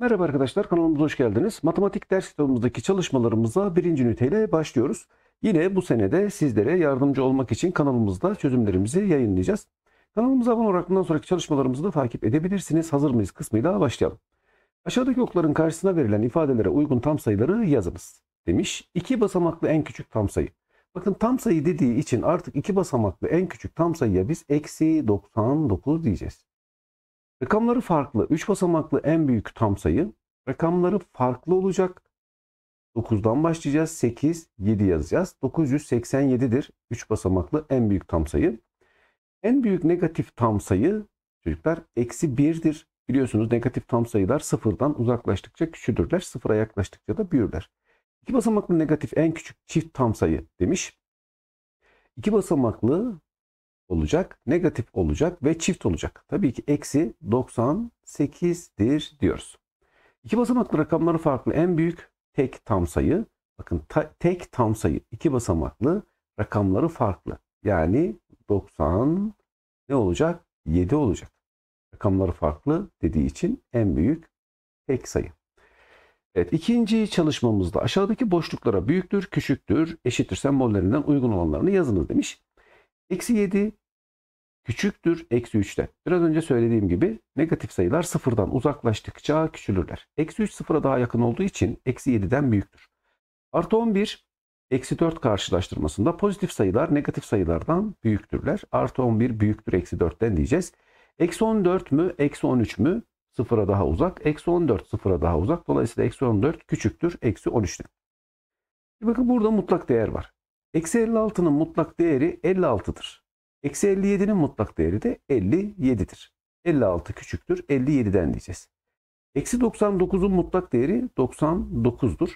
Merhaba arkadaşlar kanalımıza hoş geldiniz. Matematik ders kitabımızdaki çalışmalarımıza birinci üniteyle başlıyoruz. Yine bu senede sizlere yardımcı olmak için kanalımızda çözümlerimizi yayınlayacağız. Kanalımıza abone olarak bundan sonraki çalışmalarımızı da takip edebilirsiniz. Hazır mıyız kısmıyla başlayalım. Aşağıdaki okların karşısına verilen ifadelere uygun tam sayıları yazınız demiş. İki basamaklı en küçük tam sayı. Bakın tam sayı dediği için artık iki basamaklı en küçük tam sayıya biz eksi 99 diyeceğiz. Rakamları farklı. 3 basamaklı en büyük tam sayı. Rakamları farklı olacak. 9'dan başlayacağız. 8, 7 yazacağız. 987'dir. 3 basamaklı en büyük tam sayı. En büyük negatif tam sayı çocuklar eksi 1'dir. Biliyorsunuz negatif tam sayılar sıfırdan uzaklaştıkça küçülürler. Sıfıra yaklaştıkça da büyürler. İki basamaklı negatif en küçük çift tam sayı demiş. İki basamaklı olacak, negatif olacak ve çift olacak. Tabii ki eksi 98'dir diyoruz. İki basamaklı rakamları farklı. En büyük tek tam sayı. Bakın ta, tek tam sayı iki basamaklı rakamları farklı. Yani 90 ne olacak? 7 olacak. Rakamları farklı dediği için en büyük tek sayı. Evet ikinci çalışmamızda aşağıdaki boşluklara büyüktür, küçüktür, eşittir sembollerinden uygun olanlarını yazınız demiş. Eksi 7 küçüktür eksi 3'ten. Biraz önce söylediğim gibi negatif sayılar sıfırdan uzaklaştıkça küçülürler. Eksi 3 sıfıra daha yakın olduğu için eksi 7'den büyüktür. Artı 11 eksi 4 karşılaştırmasında pozitif sayılar negatif sayılardan büyüktürler. Artı 11 büyüktür eksi 4'ten diyeceğiz. Eksi 14 mü eksi 13 mü sıfıra daha uzak. Eksi 14 sıfıra daha uzak. Dolayısıyla eksi 14 küçüktür eksi 13'ten. Bakın burada mutlak değer var. Eksi 56'nın mutlak değeri 56'dır. Eksi 57'nin mutlak değeri de 57'dir. 56 küçüktür 57'den diyeceğiz. Eksi 99'un mutlak değeri 99'dur.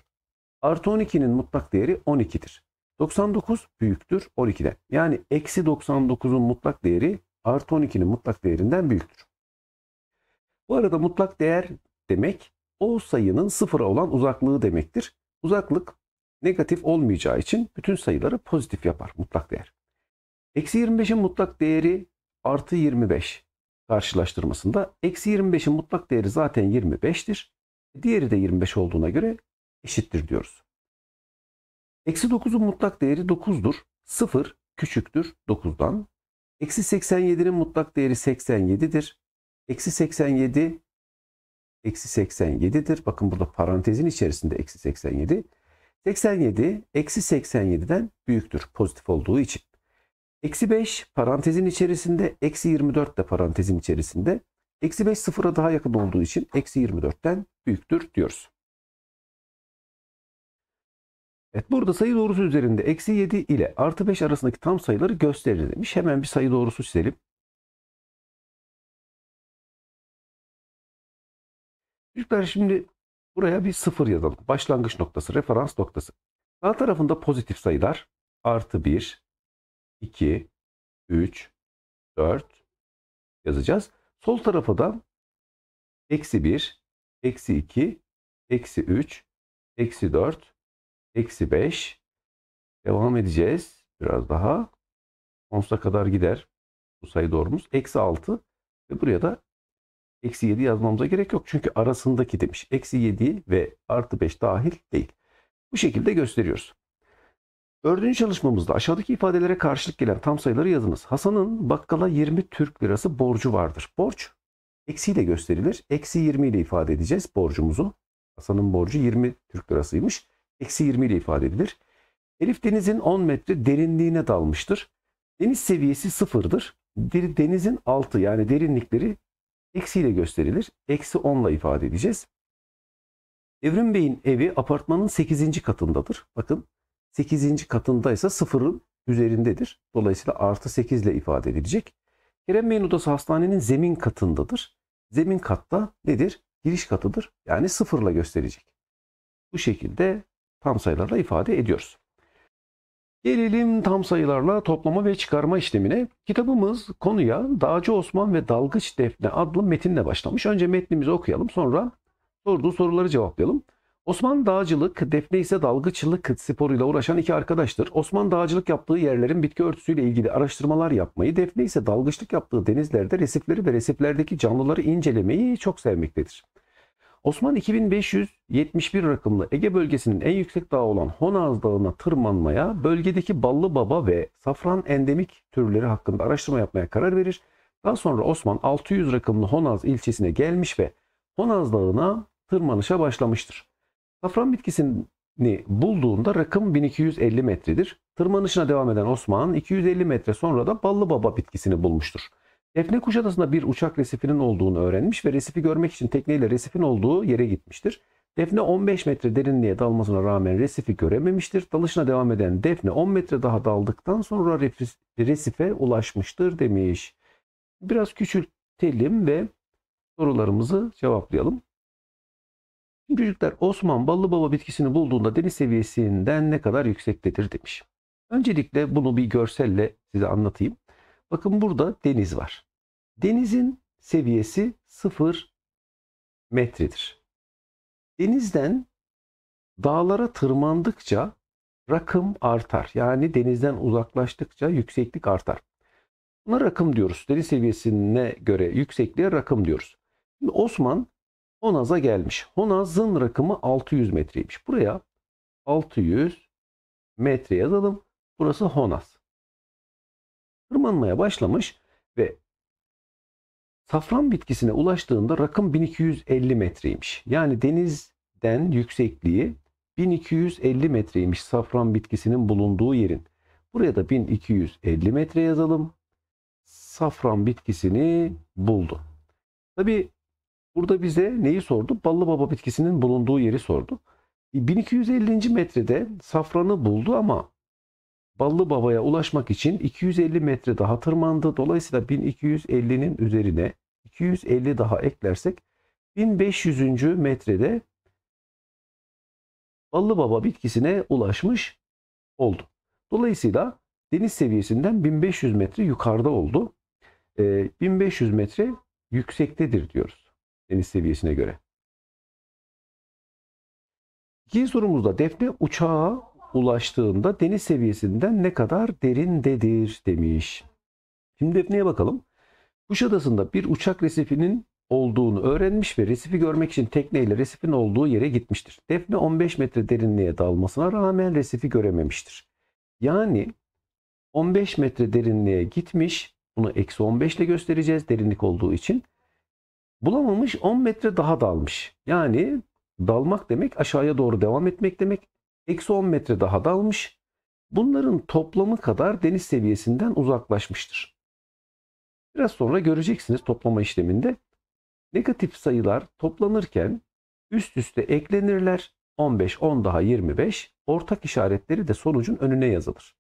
Artı 12'nin mutlak değeri 12'dir. 99 büyüktür 12'den. Yani eksi 99'un mutlak değeri artı 12'nin mutlak değerinden büyüktür. Bu arada mutlak değer demek o sayının sıfıra olan uzaklığı demektir. Uzaklık negatif olmayacağı için bütün sayıları pozitif yapar mutlak değer. Eksi 25'in mutlak değeri artı 25 karşılaştırmasında eksi 25'in mutlak değeri zaten 25'tir. Diğeri de 25 olduğuna göre eşittir diyoruz. Eksi 9'un mutlak değeri 9'dur. 0 küçüktür 9'dan. Eksi 87'nin mutlak değeri 87'dir. Eksi 87 eksi 87'dir. Bakın burada parantezin içerisinde eksi 87. 87 eksi 87'den büyüktür pozitif olduğu için. Eksi 5 parantezin içerisinde eksi 24 de parantezin içerisinde. Eksi 5 sıfıra daha yakın olduğu için eksi 24'ten büyüktür diyoruz. Evet burada sayı doğrusu üzerinde eksi 7 ile artı 5 arasındaki tam sayıları gösterir demiş. Hemen bir sayı doğrusu çizelim. Çocuklar şimdi Buraya bir sıfır yazalım. Başlangıç noktası, referans noktası. Sağ tarafında pozitif sayılar. Artı 1, 2, 3, 4 yazacağız. Sol tarafa da eksi 1, eksi 2, eksi 3, eksi 4, eksi 5. Devam edeceğiz. Biraz daha. Sonsuza kadar gider. Bu sayı doğrumuz. Eksi 6 ve buraya da Eksi 7 yazmamıza gerek yok. Çünkü arasındaki demiş. Eksi 7 ve artı 5 dahil değil. Bu şekilde gösteriyoruz. Dördüncü çalışmamızda aşağıdaki ifadelere karşılık gelen tam sayıları yazınız. Hasan'ın bakkala 20 Türk lirası borcu vardır. Borç eksiyle gösterilir. Eksi 20 ile ifade edeceğiz borcumuzu. Hasan'ın borcu 20 Türk lirasıymış. Eksi 20 ile ifade edilir. Elif denizin 10 metre derinliğine dalmıştır. Deniz seviyesi sıfırdır. Denizin altı yani derinlikleri eksiyle gösterilir. Eksi 10 ile ifade edeceğiz. Evrim Bey'in evi apartmanın 8. katındadır. Bakın 8. katındaysa sıfırın üzerindedir. Dolayısıyla artı 8 ile ifade edilecek. Kerem Bey'in odası hastanenin zemin katındadır. Zemin katta nedir? Giriş katıdır. Yani sıfırla gösterecek. Bu şekilde tam sayılarla ifade ediyoruz. Gelelim tam sayılarla toplama ve çıkarma işlemine. Kitabımız konuya Dağcı Osman ve Dalgıç Defne adlı metinle başlamış. Önce metnimizi okuyalım sonra sorduğu soruları cevaplayalım. Osman dağcılık, Defne ise dalgıçlık sporuyla uğraşan iki arkadaştır. Osman dağcılık yaptığı yerlerin bitki örtüsüyle ilgili araştırmalar yapmayı, Defne ise dalgıçlık yaptığı denizlerde resifleri ve resiflerdeki canlıları incelemeyi çok sevmektedir. Osman 2571 rakımlı Ege bölgesinin en yüksek dağı olan Honaz Dağı'na tırmanmaya, bölgedeki ballı baba ve safran endemik türleri hakkında araştırma yapmaya karar verir. Daha sonra Osman 600 rakımlı Honaz ilçesine gelmiş ve Honaz Dağı'na tırmanışa başlamıştır. Safran bitkisini bulduğunda rakım 1250 metredir. Tırmanışına devam eden Osman 250 metre sonra da ballı baba bitkisini bulmuştur. Defne Kuşadası'nda bir uçak resifinin olduğunu öğrenmiş ve resifi görmek için tekneyle resifin olduğu yere gitmiştir. Defne 15 metre derinliğe dalmasına rağmen resifi görememiştir. Dalışına devam eden Defne 10 metre daha daldıktan sonra resife ulaşmıştır demiş. Biraz küçültelim ve sorularımızı cevaplayalım. Şimdi çocuklar Osman ballı baba bitkisini bulduğunda deniz seviyesinden ne kadar yüksektedir demiş. Öncelikle bunu bir görselle size anlatayım. Bakın burada deniz var. Denizin seviyesi 0 metredir. Denizden dağlara tırmandıkça rakım artar. Yani denizden uzaklaştıkça yükseklik artar. Buna rakım diyoruz. Deniz seviyesine göre yüksekliğe rakım diyoruz. Şimdi Osman Honaz'a gelmiş. Honaz'ın rakımı 600 metreymiş. Buraya 600 metre yazalım. Burası Honaz tırmanmaya başlamış ve safran bitkisine ulaştığında rakım 1250 metreymiş. Yani denizden yüksekliği 1250 metreymiş safran bitkisinin bulunduğu yerin. Buraya da 1250 metre yazalım. Safran bitkisini buldu. Tabi burada bize neyi sordu? Ballı baba bitkisinin bulunduğu yeri sordu. 1250. E, metrede safranı buldu ama Ballı Baba'ya ulaşmak için 250 metre daha tırmandı. Dolayısıyla 1250'nin üzerine 250 daha eklersek 1500. metrede Ballı Baba bitkisine ulaşmış oldu. Dolayısıyla deniz seviyesinden 1500 metre yukarıda oldu. 1500 ee, metre yüksektedir diyoruz deniz seviyesine göre. İkinci sorumuzda defne uçağı ulaştığında deniz seviyesinden ne kadar derindedir demiş. Şimdi Defne'ye bakalım. Kuşadası'nda bir uçak resifinin olduğunu öğrenmiş ve resifi görmek için tekneyle resifin olduğu yere gitmiştir. Defne 15 metre derinliğe dalmasına rağmen resifi görememiştir. Yani 15 metre derinliğe gitmiş. Bunu eksi 15 ile göstereceğiz derinlik olduğu için. Bulamamış 10 metre daha dalmış. Yani dalmak demek aşağıya doğru devam etmek demek eksi 10 metre daha dalmış. Bunların toplamı kadar deniz seviyesinden uzaklaşmıştır. Biraz sonra göreceksiniz toplama işleminde. Negatif sayılar toplanırken üst üste eklenirler. 15, 10 daha 25. Ortak işaretleri de sonucun önüne yazılır.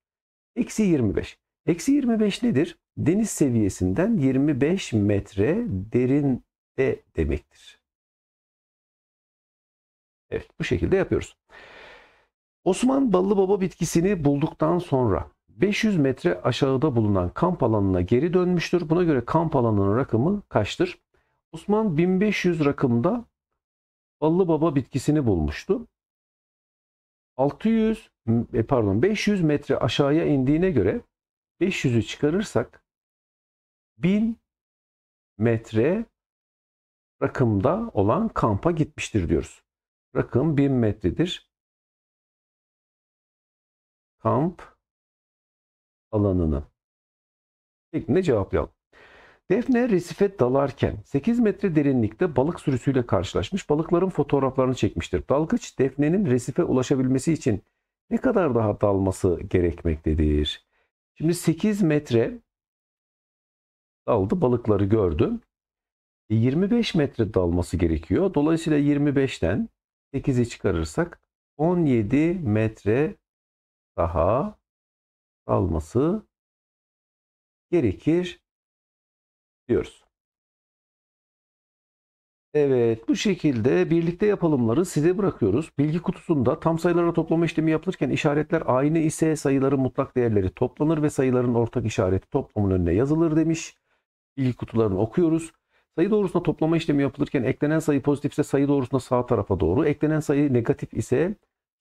Eksi 25. Eksi 25 nedir? Deniz seviyesinden 25 metre derinde demektir. Evet bu şekilde yapıyoruz. Osman Ballıbaba bitkisini bulduktan sonra 500 metre aşağıda bulunan kamp alanına geri dönmüştür. Buna göre kamp alanının rakımı kaçtır? Osman 1500 rakımda Ballıbaba bitkisini bulmuştu. 600 e, pardon 500 metre aşağıya indiğine göre 500'ü çıkarırsak 1000 metre rakımda olan kampa gitmiştir diyoruz. Rakım 1000 metredir kamp alanını şeklinde cevaplayalım. Defne resife dalarken 8 metre derinlikte balık sürüsüyle karşılaşmış balıkların fotoğraflarını çekmiştir. Dalgıç Defne'nin resife ulaşabilmesi için ne kadar daha dalması gerekmektedir? Şimdi 8 metre daldı balıkları gördü. 25 e, metre dalması gerekiyor. Dolayısıyla 25'ten 8'i çıkarırsak 17 metre daha kalması gerekir diyoruz. Evet bu şekilde birlikte yapalımları size bırakıyoruz. Bilgi kutusunda tam sayılara toplama işlemi yapılırken işaretler aynı ise sayıların mutlak değerleri toplanır ve sayıların ortak işareti toplamın önüne yazılır demiş. Bilgi kutularını okuyoruz. Sayı doğrusuna toplama işlemi yapılırken eklenen sayı pozitifse sayı doğrusuna sağ tarafa doğru, eklenen sayı negatif ise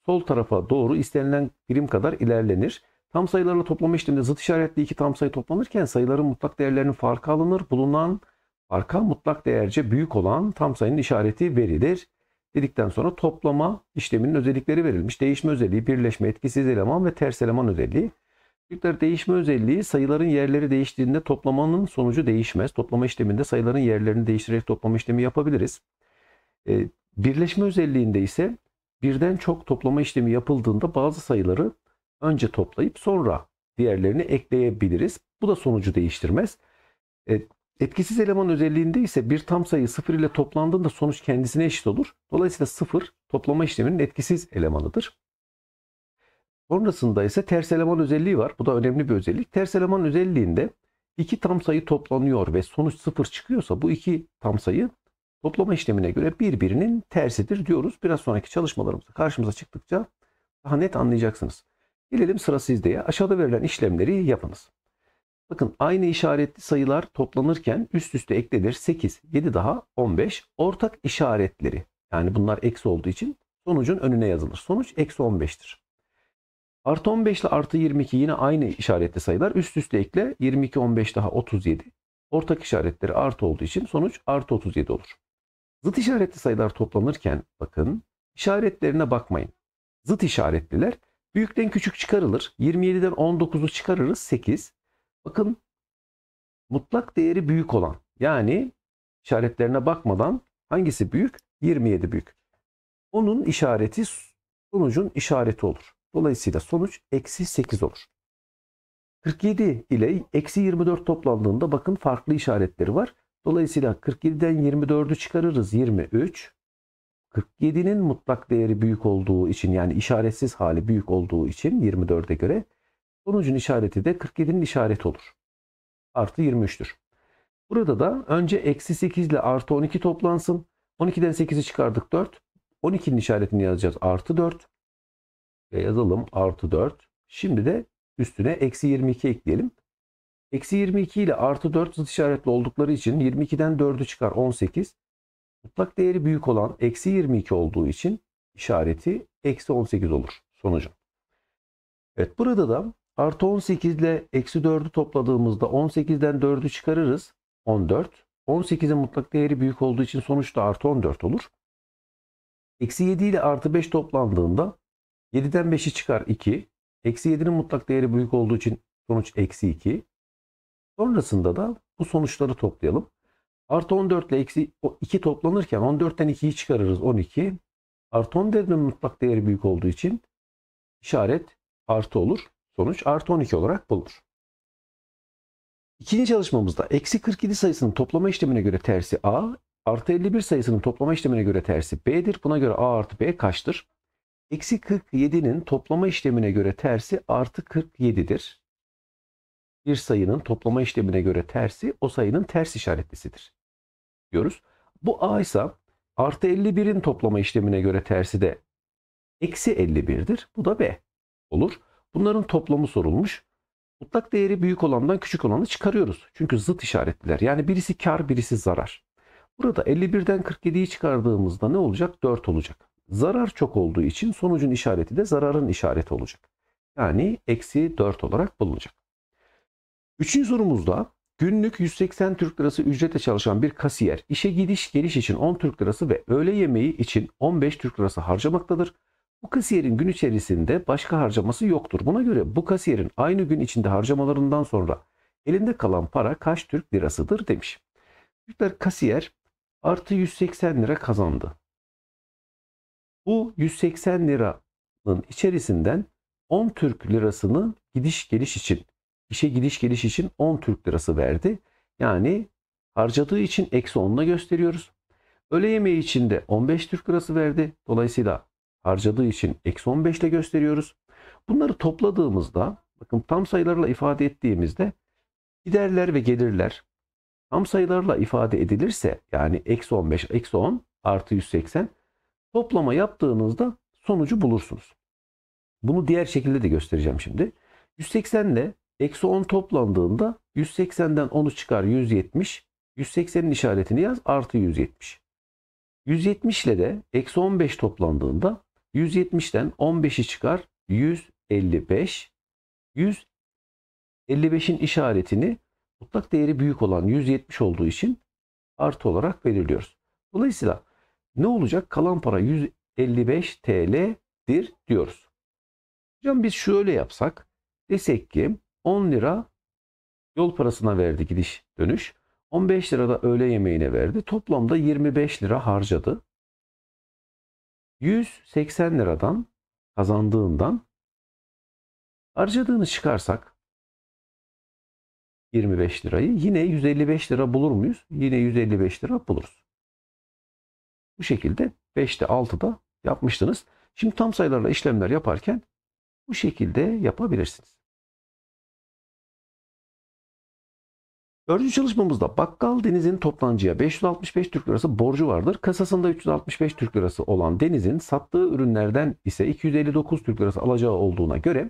sol tarafa doğru istenilen birim kadar ilerlenir. Tam sayılarla toplama işleminde zıt işaretli iki tam sayı toplanırken sayıların mutlak değerlerinin farkı alınır. Bulunan farka mutlak değerce büyük olan tam sayının işareti verilir. Dedikten sonra toplama işleminin özellikleri verilmiş. Değişme özelliği, birleşme, etkisiz eleman ve ters eleman özelliği. Büyükler değişme özelliği sayıların yerleri değiştiğinde toplamanın sonucu değişmez. Toplama işleminde sayıların yerlerini değiştirerek toplama işlemi yapabiliriz. Ee, birleşme özelliğinde ise birden çok toplama işlemi yapıldığında bazı sayıları önce toplayıp sonra diğerlerini ekleyebiliriz. Bu da sonucu değiştirmez. E, etkisiz eleman özelliğinde ise bir tam sayı sıfır ile toplandığında sonuç kendisine eşit olur. Dolayısıyla sıfır toplama işleminin etkisiz elemanıdır. Sonrasında ise ters eleman özelliği var. Bu da önemli bir özellik. Ters eleman özelliğinde iki tam sayı toplanıyor ve sonuç sıfır çıkıyorsa bu iki tam sayı toplama işlemine göre birbirinin tersidir diyoruz. Biraz sonraki çalışmalarımızda karşımıza çıktıkça daha net anlayacaksınız. Gelelim sıra sizdeye. Aşağıda verilen işlemleri yapınız. Bakın aynı işaretli sayılar toplanırken üst üste eklenir. 8, 7 daha 15. Ortak işaretleri yani bunlar eksi olduğu için sonucun önüne yazılır. Sonuç eksi 15'tir. Artı 15 ile artı 22 yine aynı işaretli sayılar. Üst üste ekle 22, 15 daha 37. Ortak işaretleri artı olduğu için sonuç artı 37 olur. Zıt işaretli sayılar toplanırken bakın işaretlerine bakmayın. Zıt işaretliler büyükten küçük çıkarılır. 27'den 19'u çıkarırız 8. Bakın mutlak değeri büyük olan yani işaretlerine bakmadan hangisi büyük? 27 büyük. Onun işareti sonucun işareti olur. Dolayısıyla sonuç eksi 8 olur. 47 ile eksi 24 toplandığında bakın farklı işaretleri var. Dolayısıyla 47'den 24'ü çıkarırız 23. 47'nin mutlak değeri büyük olduğu için yani işaretsiz hali büyük olduğu için 24'e göre sonucun işareti de 47'nin işareti olur. Artı 23'tür. Burada da önce eksi 8 ile artı 12 toplansın. 12'den 8'i çıkardık 4. 12'nin işaretini yazacağız artı 4. Ve yazalım artı 4. Şimdi de üstüne eksi 22 ekleyelim. Eksi 22 ile artı 4 zıt işaretli oldukları için 22'den 4'ü çıkar 18. Mutlak değeri büyük olan eksi 22 olduğu için işareti eksi 18 olur sonucun. Evet burada da artı 18 ile eksi 4'ü topladığımızda 18'den 4'ü çıkarırız 14. 18'in mutlak değeri büyük olduğu için sonuç da artı 14 olur. Eksi 7 ile artı 5 toplandığında 7'den 5'i çıkar 2. Eksi 7'nin mutlak değeri büyük olduğu için sonuç eksi 2. Sonrasında da bu sonuçları toplayalım. Artı 14 ile eksi 2 toplanırken 14'ten 2'yi çıkarırız 12. Artı 10 denemin mutlak değeri büyük olduğu için işaret artı olur. Sonuç artı 12 olarak bulunur. İkinci çalışmamızda eksi 47 sayısının toplama işlemine göre tersi A, artı 51 sayısının toplama işlemine göre tersi B'dir. Buna göre A artı B kaçtır? Eksi 47'nin toplama işlemine göre tersi artı 47'dir bir sayının toplama işlemine göre tersi o sayının ters işaretlisidir diyoruz. Bu a ise artı 51'in toplama işlemine göre tersi de eksi 51'dir. Bu da b olur. Bunların toplamı sorulmuş. Mutlak değeri büyük olandan küçük olanı çıkarıyoruz. Çünkü zıt işaretliler. Yani birisi kar birisi zarar. Burada 51'den 47'yi çıkardığımızda ne olacak? 4 olacak. Zarar çok olduğu için sonucun işareti de zararın işareti olacak. Yani eksi 4 olarak bulunacak. Üçüncü sorumuzda günlük 180 Türk Lirası ücrete çalışan bir kasiyer işe gidiş geliş için 10 Türk Lirası ve öğle yemeği için 15 Türk Lirası harcamaktadır. Bu kasiyerin gün içerisinde başka harcaması yoktur. Buna göre bu kasiyerin aynı gün içinde harcamalarından sonra elinde kalan para kaç Türk Lirasıdır demiş. Türkler kasiyer artı 180 lira kazandı. Bu 180 liranın içerisinden 10 Türk lirasını gidiş geliş için işe gidiş geliş için 10 Türk lirası verdi. Yani harcadığı için eksi 10'la gösteriyoruz. Öğle yemeği için de 15 Türk lirası verdi. Dolayısıyla harcadığı için eksi 15 ile gösteriyoruz. Bunları topladığımızda bakın tam sayılarla ifade ettiğimizde giderler ve gelirler tam sayılarla ifade edilirse yani eksi 15 eksi 10 artı 180 toplama yaptığınızda sonucu bulursunuz. Bunu diğer şekilde de göstereceğim şimdi. 180 ile Eksi 10 toplandığında 180'den 10'u çıkar 170. 180'in işaretini yaz artı 170. 170 ile de eksi 15 toplandığında 170'ten 15'i çıkar 155. 155'in işaretini mutlak değeri büyük olan 170 olduğu için artı olarak belirliyoruz. Dolayısıyla ne olacak? Kalan para 155 TL'dir diyoruz. Hocam biz şöyle yapsak desek ki 10 lira yol parasına verdi gidiş dönüş. 15 lira da öğle yemeğine verdi. Toplamda 25 lira harcadı. 180 liradan kazandığından harcadığını çıkarsak 25 lirayı yine 155 lira bulur muyuz? Yine 155 lira buluruz. Bu şekilde 5'te 6'da yapmıştınız. Şimdi tam sayılarla işlemler yaparken bu şekilde yapabilirsiniz. Dördüncü çalışmamızda bakkal Deniz'in toptancıya 565 Türk Lirası borcu vardır. Kasasında 365 Türk Lirası olan Deniz'in sattığı ürünlerden ise 259 Türk Lirası alacağı olduğuna göre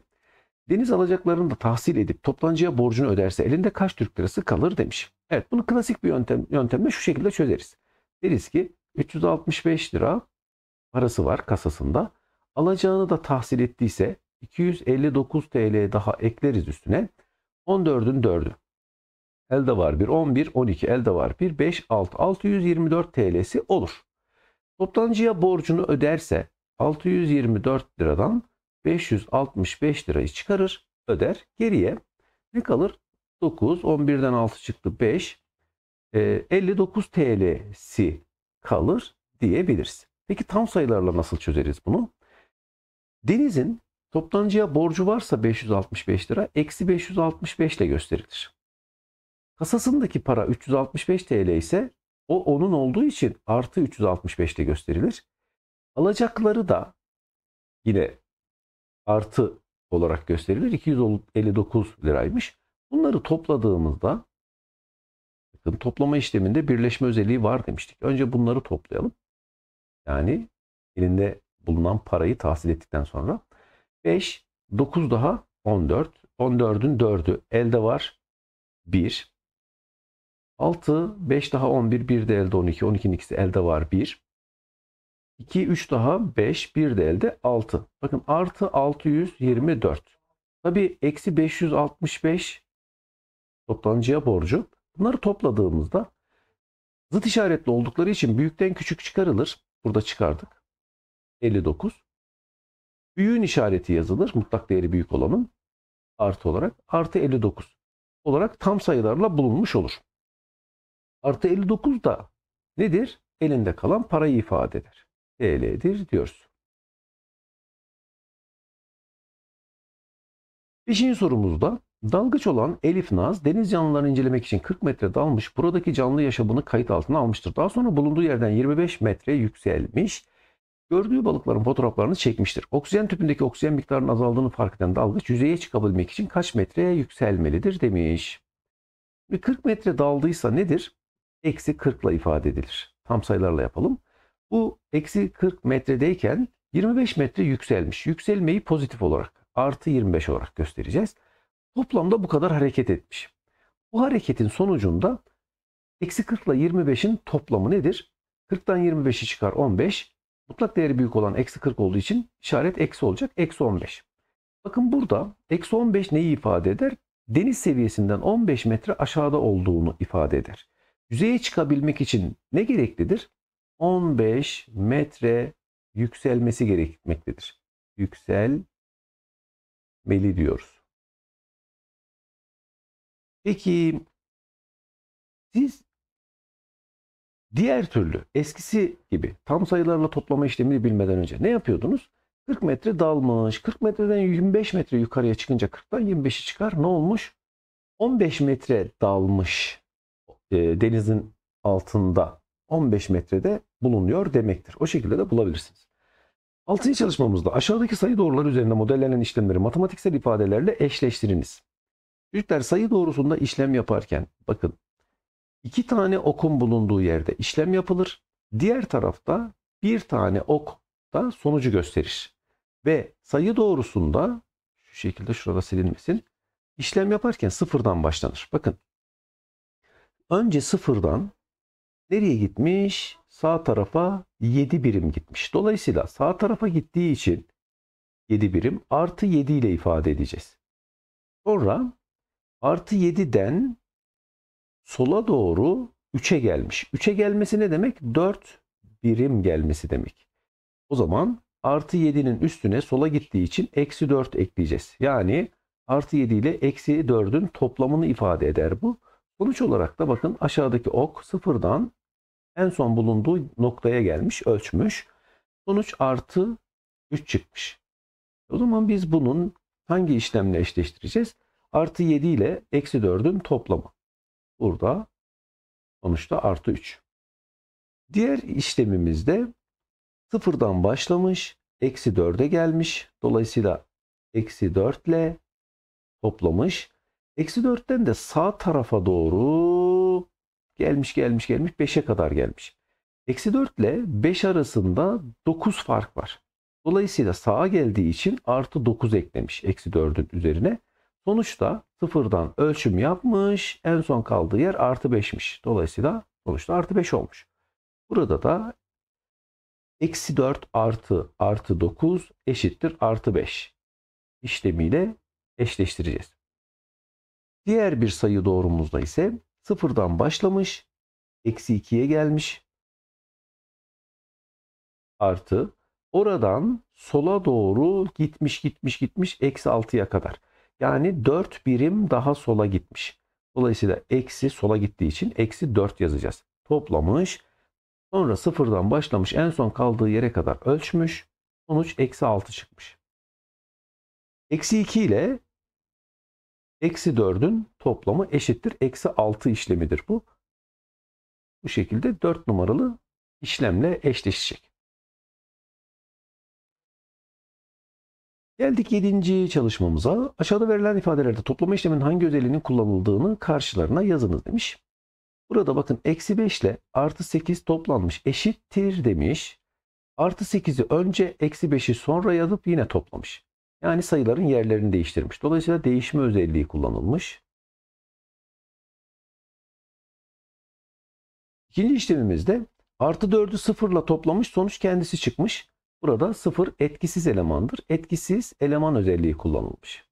Deniz alacaklarını da tahsil edip toptancıya borcunu öderse elinde kaç Türk Lirası kalır demiş. Evet bunu klasik bir yöntem, yöntemle şu şekilde çözeriz. Deriz ki 365 lira parası var kasasında. Alacağını da tahsil ettiyse 259 TL daha ekleriz üstüne. 14'ün 4'ü. Elde var bir 11, 12, elde var 1, 5, 6, 624 TL'si olur. Toptancıya borcunu öderse 624 liradan 565 lirayı çıkarır, öder. Geriye ne kalır? 9, 11'den 6 çıktı 5, 59 TL'si kalır diyebiliriz. Peki tam sayılarla nasıl çözeriz bunu? Deniz'in toptancıya borcu varsa 565 lira, eksi 565 ile gösterilir. Kasasındaki para 365 TL ise o onun olduğu için artı 365'te gösterilir. Alacakları da yine artı olarak gösterilir. 259 liraymış. Bunları topladığımızda bakın toplama işleminde birleşme özelliği var demiştik. Önce bunları toplayalım. Yani elinde bulunan parayı tahsil ettikten sonra 5, 9 daha 14. 14'ün 4'ü elde var 1. 6, 5 daha 11, 1 de elde 12. 12'nin ikisi elde var 1. 2, 3 daha 5, 1 de elde 6. Bakın artı 624. Tabi eksi 565 toptancıya borcu. Bunları topladığımızda zıt işaretli oldukları için büyükten küçük çıkarılır. Burada çıkardık. 59. Büyüğün işareti yazılır. Mutlak değeri büyük olanın artı olarak. Artı 59 olarak tam sayılarla bulunmuş olur. Artı 59 da nedir? Elinde kalan parayı ifade eder. TL'dir diyoruz. Beşinci sorumuzda dalgıç olan Elif Naz deniz canlılarını incelemek için 40 metre dalmış. Buradaki canlı yaşamını kayıt altına almıştır. Daha sonra bulunduğu yerden 25 metre yükselmiş. Gördüğü balıkların fotoğraflarını çekmiştir. Oksijen tüpündeki oksijen miktarının azaldığını fark eden dalgıç yüzeye çıkabilmek için kaç metreye yükselmelidir demiş. 40 metre daldıysa nedir? eksi 40 ile ifade edilir. Tam sayılarla yapalım. Bu eksi 40 metredeyken 25 metre yükselmiş. Yükselmeyi pozitif olarak artı 25 olarak göstereceğiz. Toplamda bu kadar hareket etmiş. Bu hareketin sonucunda eksi 40 ile 25'in toplamı nedir? 40'tan 25'i çıkar 15. Mutlak değeri büyük olan eksi 40 olduğu için işaret eksi olacak. Eksi 15. Bakın burada eksi 15 neyi ifade eder? Deniz seviyesinden 15 metre aşağıda olduğunu ifade eder. Yüzeye çıkabilmek için ne gereklidir? 15 metre yükselmesi gerekmektedir. Yükselmeli diyoruz. Peki siz diğer türlü eskisi gibi tam sayılarla toplama işlemini bilmeden önce ne yapıyordunuz? 40 metre dalmış. 40 metreden 25 metre yukarıya çıkınca 40'tan 25'i çıkar. Ne olmuş? 15 metre dalmış e, denizin altında 15 metrede bulunuyor demektir. O şekilde de bulabilirsiniz. Altıncı çalışmamızda aşağıdaki sayı doğruları üzerinde modellenen işlemleri matematiksel ifadelerle eşleştiriniz. Çocuklar sayı doğrusunda işlem yaparken bakın iki tane okun bulunduğu yerde işlem yapılır. Diğer tarafta bir tane ok da sonucu gösterir. Ve sayı doğrusunda şu şekilde şurada silinmesin. İşlem yaparken sıfırdan başlanır. Bakın Önce sıfırdan nereye gitmiş? Sağ tarafa 7 birim gitmiş. Dolayısıyla sağ tarafa gittiği için 7 birim artı 7 ile ifade edeceğiz. Sonra artı 7'den sola doğru 3'e gelmiş. 3'e gelmesi ne demek? 4 birim gelmesi demek. O zaman artı 7'nin üstüne sola gittiği için eksi 4 ekleyeceğiz. Yani artı 7 ile eksi 4'ün toplamını ifade eder bu. Sonuç olarak da bakın aşağıdaki ok sıfırdan en son bulunduğu noktaya gelmiş, ölçmüş. Sonuç artı 3 çıkmış. O zaman biz bunun hangi işlemle eşleştireceğiz? Artı 7 ile eksi 4'ün toplamı. Burada sonuçta artı 3. Diğer işlemimizde sıfırdan başlamış, eksi 4'e gelmiş. Dolayısıyla eksi 4 ile toplamış. Eksi 4'ten de sağ tarafa doğru gelmiş gelmiş gelmiş 5'e kadar gelmiş. Eksi 4 ile 5 arasında 9 fark var. Dolayısıyla sağa geldiği için artı 9 eklemiş eksi 4'ün üzerine. Sonuçta sıfırdan ölçüm yapmış. En son kaldığı yer artı 5'miş. Dolayısıyla sonuçta artı 5 olmuş. Burada da eksi 4 artı artı 9 eşittir artı 5 işlemiyle eşleştireceğiz. Diğer bir sayı doğrumuzda ise sıfırdan başlamış, eksi 2'ye gelmiş. Artı oradan sola doğru gitmiş gitmiş gitmiş eksi 6'ya kadar. Yani 4 birim daha sola gitmiş. Dolayısıyla eksi sola gittiği için eksi 4 yazacağız. Toplamış. Sonra sıfırdan başlamış en son kaldığı yere kadar ölçmüş. Sonuç eksi 6 çıkmış. Eksi 2 ile Eksi 4'ün toplamı eşittir. Eksi 6 işlemidir bu. Bu şekilde 4 numaralı işlemle eşleşecek. Geldik 7. çalışmamıza. Aşağıda verilen ifadelerde toplama işleminin hangi özelliğinin kullanıldığını karşılarına yazınız demiş. Burada bakın eksi 5 ile artı 8 toplanmış eşittir demiş. Artı 8'i önce eksi 5'i sonra yazıp yine toplamış. Yani sayıların yerlerini değiştirmiş. Dolayısıyla değişme özelliği kullanılmış. İkinci işlemimizde artı 4'ü sıfırla toplamış sonuç kendisi çıkmış. Burada sıfır etkisiz elemandır. Etkisiz eleman özelliği kullanılmış.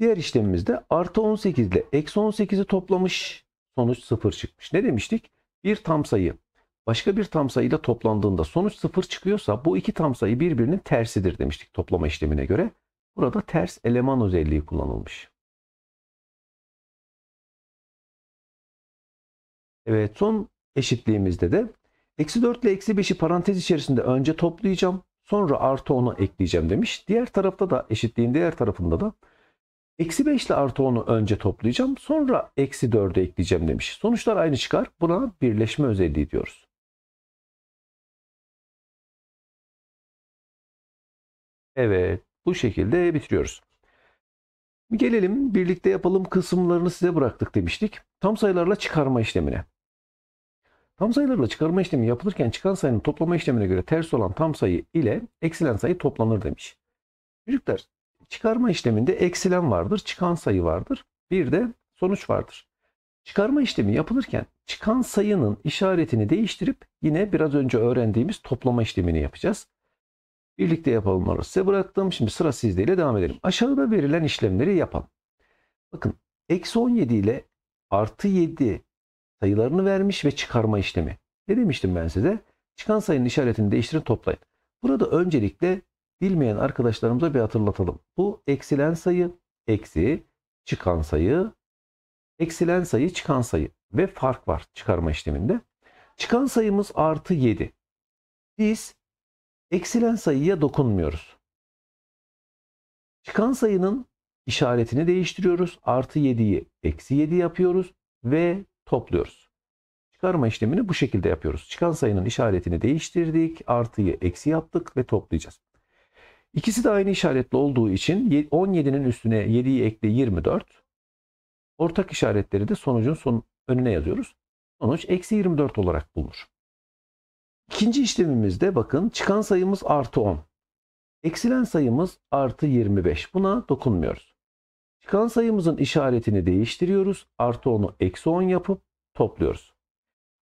Diğer işlemimizde artı 18 ile eksi 18'i toplamış sonuç 0 çıkmış. Ne demiştik? Bir tam sayı başka bir tam sayıyla toplandığında sonuç sıfır çıkıyorsa bu iki tam sayı birbirinin tersidir demiştik toplama işlemine göre. Burada ters eleman özelliği kullanılmış. Evet son eşitliğimizde de eksi 4 ile eksi 5'i parantez içerisinde önce toplayacağım. Sonra artı 10'a ekleyeceğim demiş. Diğer tarafta da eşitliğin diğer tarafında da eksi 5 ile artı 10'u önce toplayacağım. Sonra eksi 4'ü ekleyeceğim demiş. Sonuçlar aynı çıkar. Buna birleşme özelliği diyoruz. Evet bu şekilde bitiriyoruz. Gelelim birlikte yapalım kısımlarını size bıraktık demiştik. Tam sayılarla çıkarma işlemine. Tam sayılarla çıkarma işlemi yapılırken çıkan sayının toplama işlemine göre ters olan tam sayı ile eksilen sayı toplanır demiş. Çocuklar çıkarma işleminde eksilen vardır, çıkan sayı vardır. Bir de sonuç vardır. Çıkarma işlemi yapılırken çıkan sayının işaretini değiştirip yine biraz önce öğrendiğimiz toplama işlemini yapacağız. Birlikte yapalım onu size bıraktım. Şimdi sıra sizde ile devam edelim. Aşağıda verilen işlemleri yapalım. Bakın eksi 17 ile artı 7 sayılarını vermiş ve çıkarma işlemi. Ne demiştim ben size? Çıkan sayının işaretini değiştirin toplayın. Burada öncelikle bilmeyen arkadaşlarımıza bir hatırlatalım. Bu eksilen sayı, eksi, çıkan sayı, eksilen sayı, çıkan sayı ve fark var çıkarma işleminde. Çıkan sayımız artı 7. Biz Eksilen sayıya dokunmuyoruz. Çıkan sayının işaretini değiştiriyoruz. Artı 7'yi eksi 7 yapıyoruz ve topluyoruz. Çıkarma işlemini bu şekilde yapıyoruz. Çıkan sayının işaretini değiştirdik. Artıyı eksi yaptık ve toplayacağız. İkisi de aynı işaretli olduğu için 17'nin üstüne 7'yi ekle 24. Ortak işaretleri de sonucun son önüne yazıyoruz. Sonuç eksi 24 olarak bulunur. İkinci işlemimizde bakın çıkan sayımız artı 10. Eksilen sayımız artı 25. Buna dokunmuyoruz. Çıkan sayımızın işaretini değiştiriyoruz. Artı 10'u eksi 10 yapıp topluyoruz.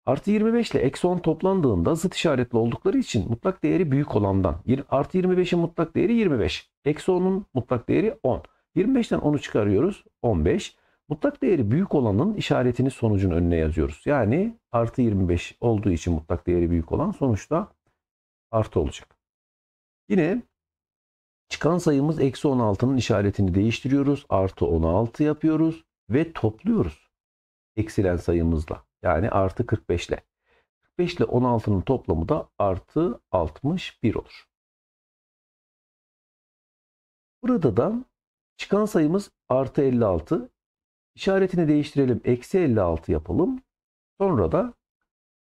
Artı 25 ile eksi 10 toplandığında zıt işaretli oldukları için mutlak değeri büyük olandan. Artı 25'in mutlak değeri 25. Eksi 10'un mutlak değeri 10. 25'ten 10'u çıkarıyoruz. 15. Mutlak değeri büyük olanın işaretini sonucun önüne yazıyoruz. Yani artı 25 olduğu için mutlak değeri büyük olan sonuçta artı olacak. Yine çıkan sayımız eksi 16'nın işaretini değiştiriyoruz. Artı 16 yapıyoruz ve topluyoruz. Eksilen sayımızla yani artı 45 ile. 45 ile 16'nın toplamı da artı 61 olur. Burada da çıkan sayımız artı 56. İşaretini değiştirelim. Eksi 56 yapalım. Sonra da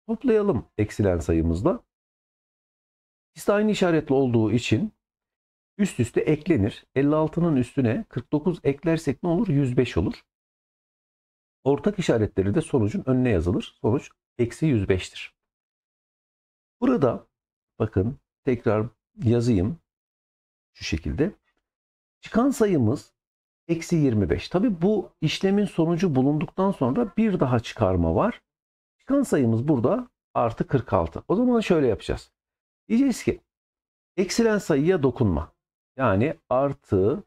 toplayalım eksilen sayımızla. İkisi aynı işaretli olduğu için üst üste eklenir. 56'nın üstüne 49 eklersek ne olur? 105 olur. Ortak işaretleri de sonucun önüne yazılır. Sonuç eksi 105'tir. Burada bakın tekrar yazayım şu şekilde. Çıkan sayımız Eksi 25. Tabi bu işlemin sonucu bulunduktan sonra bir daha çıkarma var. Çıkan sayımız burada artı 46. O zaman şöyle yapacağız. Diyeceğiz ki eksilen sayıya dokunma. Yani artı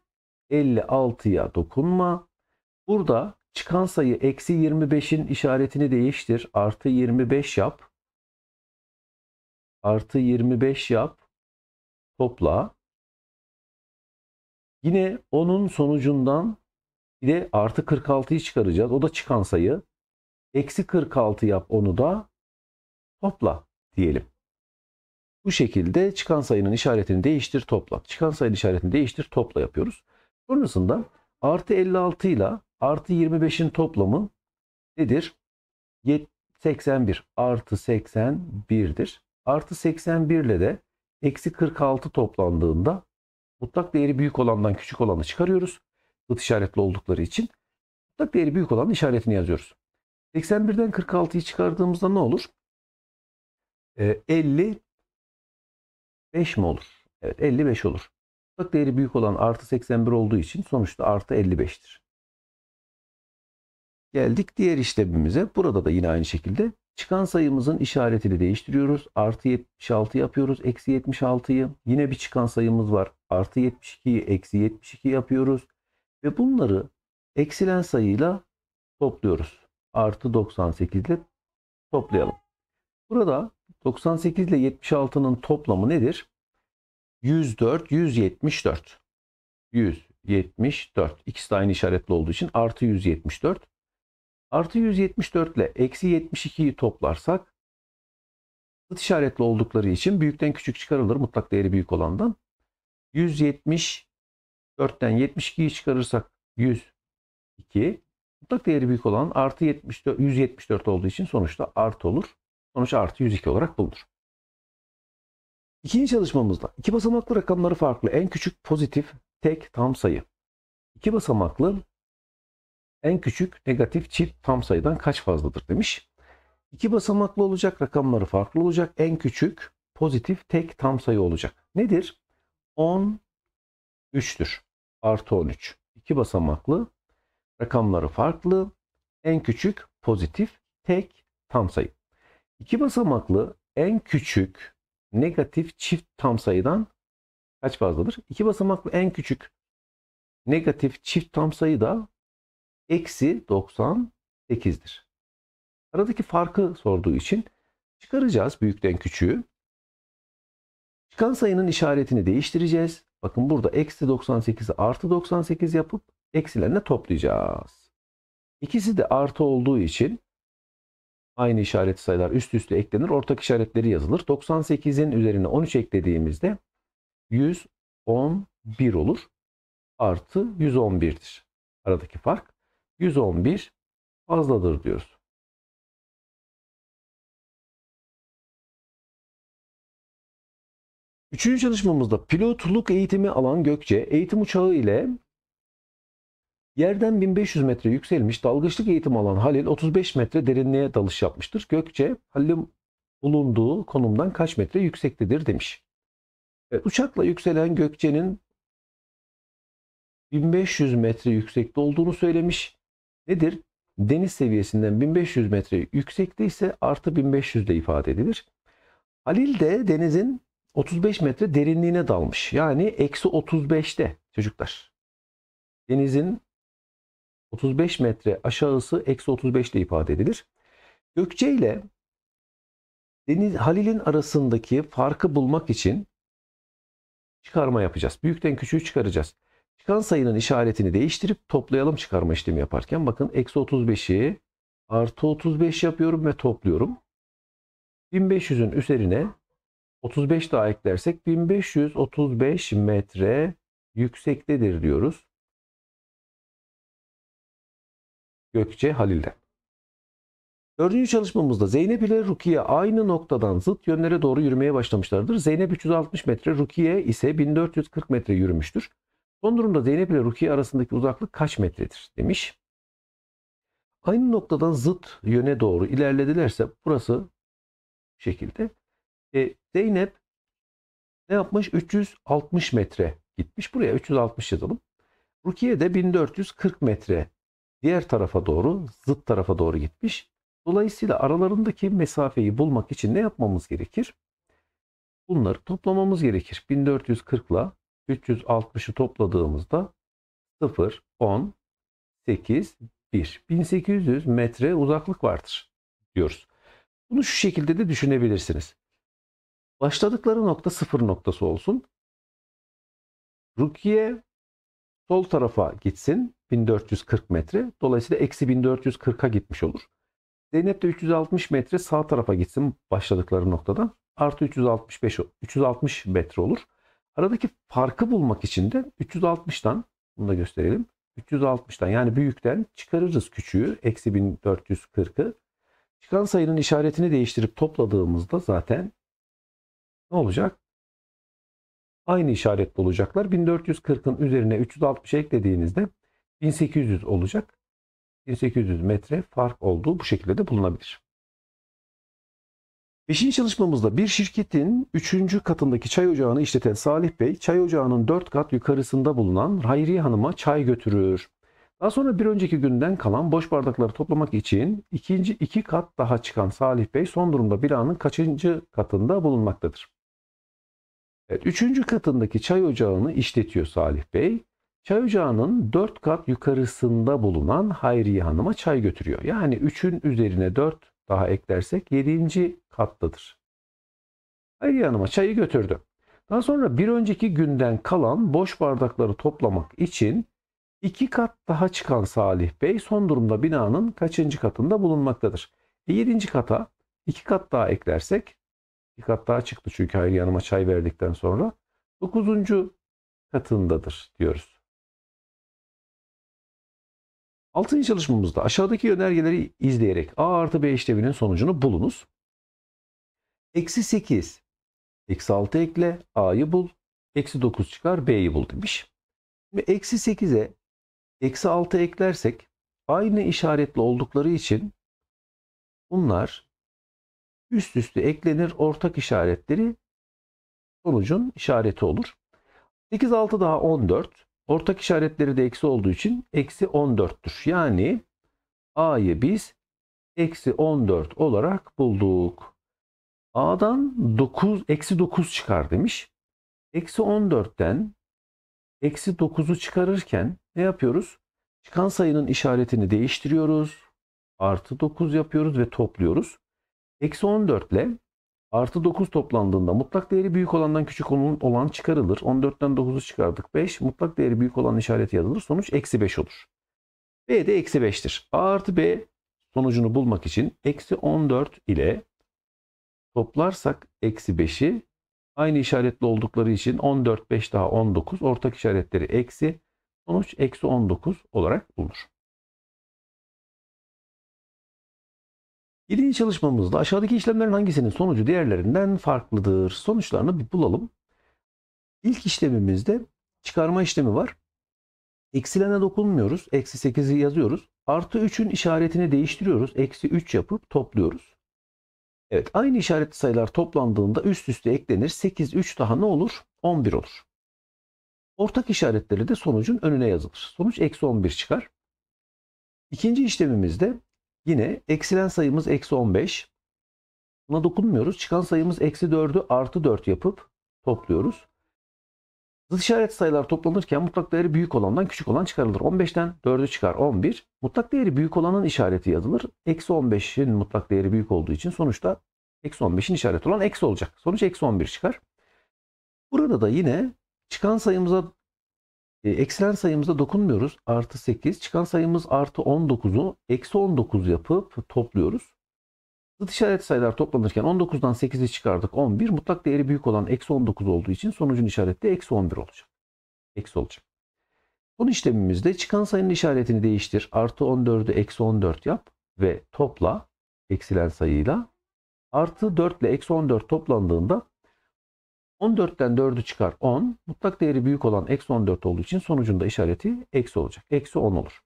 56'ya dokunma. Burada çıkan sayı eksi 25'in işaretini değiştir. Artı 25 yap. Artı 25 yap. Topla. Yine onun sonucundan bir de artı 46'yı çıkaracağız. O da çıkan sayı. Eksi 46 yap onu da topla diyelim. Bu şekilde çıkan sayının işaretini değiştir topla. Çıkan sayının işaretini değiştir topla yapıyoruz. Sonrasında artı 56 ile artı 25'in toplamı nedir? 81 artı 81'dir. Artı 81 ile de eksi 46 toplandığında Mutlak değeri büyük olandan küçük olanı çıkarıyoruz. Zıt işaretli oldukları için. Mutlak değeri büyük olanın işaretini yazıyoruz. 81'den 46'yı çıkardığımızda ne olur? E, ee, 55 mi olur? Evet 55 olur. Mutlak değeri büyük olan artı 81 olduğu için sonuçta artı 55'tir. Geldik diğer işlemimize. Burada da yine aynı şekilde Çıkan sayımızın işaretini değiştiriyoruz. Artı 76 yapıyoruz. Eksi 76'yı. Yine bir çıkan sayımız var. Artı 72'yi eksi 72 yapıyoruz. Ve bunları eksilen sayıyla topluyoruz. Artı 98 ile toplayalım. Burada 98 ile 76'nın toplamı nedir? 104, 174. 174. İkisi de aynı işaretli olduğu için artı 174. Artı 174 ile eksi 72'yi toplarsak zıt işaretli oldukları için büyükten küçük çıkarılır mutlak değeri büyük olandan. 174'ten 72'yi çıkarırsak 102. Mutlak değeri büyük olan artı 74, 174 olduğu için sonuçta artı olur. Sonuç artı 102 olarak bulunur. İkinci çalışmamızda iki basamaklı rakamları farklı en küçük pozitif tek tam sayı. İki basamaklı en küçük negatif çift tam sayıdan kaç fazladır demiş. İki basamaklı olacak, rakamları farklı olacak. En küçük pozitif tek tam sayı olacak. Nedir? 10 3'tür. Artı 13. İki basamaklı, rakamları farklı. En küçük pozitif tek tam sayı. İki basamaklı en küçük negatif çift tam sayıdan kaç fazladır? İki basamaklı en küçük negatif çift tam sayı da eksi 98'dir. Aradaki farkı sorduğu için çıkaracağız büyükten küçüğü. Çıkan sayının işaretini değiştireceğiz. Bakın burada eksi 98'i artı 98 yapıp eksilerini toplayacağız. İkisi de artı olduğu için aynı işaret sayılar üst üste eklenir. Ortak işaretleri yazılır. 98'in üzerine 13 eklediğimizde 111 olur. Artı 111'dir. Aradaki fark. 111 fazladır diyoruz. Üçüncü çalışmamızda pilotluk eğitimi alan Gökçe eğitim uçağı ile Yerden 1500 metre yükselmiş dalgıçlık eğitim alan Halil 35 metre derinliğe dalış yapmıştır. Gökçe Halil'in bulunduğu konumdan kaç metre yüksektedir demiş. Evet, uçakla yükselen Gökçe'nin 1500 metre yüksekte olduğunu söylemiş nedir? Deniz seviyesinden 1500 metre yüksekte ise artı 1500 ile ifade edilir. Halil de denizin 35 metre derinliğine dalmış. Yani eksi 35'te çocuklar. Denizin 35 metre aşağısı eksi 35 ile ifade edilir. Gökçe ile Deniz Halil'in arasındaki farkı bulmak için çıkarma yapacağız. Büyükten küçüğü çıkaracağız. Çıkan sayının işaretini değiştirip toplayalım çıkarma işlemi yaparken bakın eksi 35'i artı 35 yapıyorum ve topluyorum. 1500'ün üzerine 35 daha eklersek 1535 metre yüksektedir diyoruz. Gökçe Halil'den. Dördüncü çalışmamızda Zeynep ile Rukiye aynı noktadan zıt yönlere doğru yürümeye başlamışlardır. Zeynep 360 metre, Rukiye ise 1440 metre yürümüştür. Son durumda Zeynep ile Rukiye arasındaki uzaklık kaç metredir demiş. Aynı noktadan zıt yöne doğru ilerledilerse burası şekilde. E, Zeynep ne yapmış? 360 metre gitmiş. Buraya 360 yazalım. Rukiye de 1440 metre diğer tarafa doğru, zıt tarafa doğru gitmiş. Dolayısıyla aralarındaki mesafeyi bulmak için ne yapmamız gerekir? Bunları toplamamız gerekir. 1440 ile 360'ı topladığımızda 0, 10, 8, 1. 1800 metre uzaklık vardır diyoruz. Bunu şu şekilde de düşünebilirsiniz. Başladıkları nokta sıfır noktası olsun. Rukiye sol tarafa gitsin 1440 metre. Dolayısıyla eksi 1440'a gitmiş olur. Zeynep de 360 metre sağ tarafa gitsin başladıkları noktadan. Artı 365, 360 metre olur. Aradaki farkı bulmak için de 360'tan bunu da gösterelim. 360'tan yani büyükten çıkarırız küçüğü. Eksi 1440'ı. Çıkan sayının işaretini değiştirip topladığımızda zaten ne olacak? Aynı işaret bulacaklar. 1440'ın üzerine 360 eklediğinizde 1800 olacak. 1800 metre fark olduğu bu şekilde de bulunabilir. Beşinci çalışmamızda bir şirketin üçüncü katındaki çay ocağını işleten Salih Bey, çay ocağının dört kat yukarısında bulunan Hayriye Hanım'a çay götürür. Daha sonra bir önceki günden kalan boş bardakları toplamak için ikinci iki kat daha çıkan Salih Bey son durumda biranın kaçıncı katında bulunmaktadır? Evet, üçüncü katındaki çay ocağını işletiyor Salih Bey. Çay ocağının dört kat yukarısında bulunan Hayriye Hanım'a çay götürüyor. Yani üçün üzerine dört daha eklersek 7. kattadır. Hayriye Hanım'a çayı götürdü. Daha sonra bir önceki günden kalan boş bardakları toplamak için iki kat daha çıkan Salih Bey son durumda binanın kaçıncı katında bulunmaktadır. E, 7. kata iki kat daha eklersek iki kat daha çıktı çünkü Hayriye Hanım'a çay verdikten sonra dokuzuncu katındadır diyoruz. Altıncı çalışmamızda aşağıdaki yönergeleri izleyerek A artı B işlevinin sonucunu bulunuz. Eksi 8, eksi 6 ekle, A'yı bul, eksi 9 çıkar, B'yi bul demiş. Ve eksi 8'e eksi 6 eklersek aynı işaretli oldukları için bunlar üst üste eklenir ortak işaretleri sonucun işareti olur. 8 6 daha 14. Ortak işaretleri de eksi olduğu için eksi 14'tür. Yani A'yı biz eksi 14 olarak bulduk. A'dan 9, eksi 9 çıkar demiş. Eksi 14'ten eksi 9'u çıkarırken ne yapıyoruz? Çıkan sayının işaretini değiştiriyoruz. Artı 9 yapıyoruz ve topluyoruz. Eksi 14 ile Artı 9 toplandığında mutlak değeri büyük olandan küçük olan çıkarılır. 14'ten 9'u çıkardık 5. Mutlak değeri büyük olan işareti yazılır. Sonuç eksi 5 olur. B de eksi 5'tir. A artı B sonucunu bulmak için eksi 14 ile toplarsak eksi 5'i aynı işaretli oldukları için 14, 5 daha 19 ortak işaretleri eksi sonuç eksi 19 olarak bulunur. 7. çalışmamızda aşağıdaki işlemlerin hangisinin sonucu diğerlerinden farklıdır? Sonuçlarını bir bulalım. İlk işlemimizde çıkarma işlemi var. Eksilene dokunmuyoruz. Eksi 8'i yazıyoruz. Artı 3'ün işaretini değiştiriyoruz. Eksi 3 yapıp topluyoruz. Evet aynı işaretli sayılar toplandığında üst üste eklenir. 8, 3 daha ne olur? 11 olur. Ortak işaretleri de sonucun önüne yazılır. Sonuç eksi 11 çıkar. İkinci işlemimizde Yine eksilen sayımız eksi 15. Buna dokunmuyoruz. Çıkan sayımız eksi 4'ü artı 4 yapıp topluyoruz. Zıt işaret sayılar toplanırken mutlak değeri büyük olandan küçük olan çıkarılır. 15'ten 4'ü çıkar 11. Mutlak değeri büyük olanın işareti yazılır. Eksi 15'in mutlak değeri büyük olduğu için sonuçta eksi 15'in işareti olan eksi olacak. Sonuç eksi 11 çıkar. Burada da yine çıkan sayımıza ee, eksilen sayımıza dokunmuyoruz. Artı 8. Çıkan sayımız artı 19'u eksi 19 yapıp topluyoruz. Zıt işaret sayılar toplanırken 19'dan 8'i çıkardık 11. Mutlak değeri büyük olan eksi 19 olduğu için sonucun işareti de eksi 11 olacak. Eksi olacak. Son işlemimizde çıkan sayının işaretini değiştir. Artı 14'ü eksi 14 yap ve topla eksilen sayıyla. Artı 4 ile eksi 14 toplandığında 14'ten 4'ü çıkar 10. Mutlak değeri büyük olan eksi 14 olduğu için sonucunda işareti eksi olacak. Eksi 10 olur.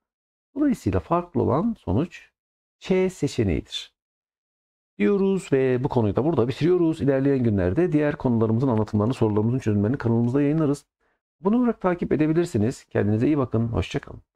Dolayısıyla farklı olan sonuç C seçeneğidir. Diyoruz ve bu konuyu da burada bitiriyoruz. İlerleyen günlerde diğer konularımızın anlatımlarını, sorularımızın çözümlerini kanalımızda yayınlarız. Bunu olarak takip edebilirsiniz. Kendinize iyi bakın. Hoşçakalın.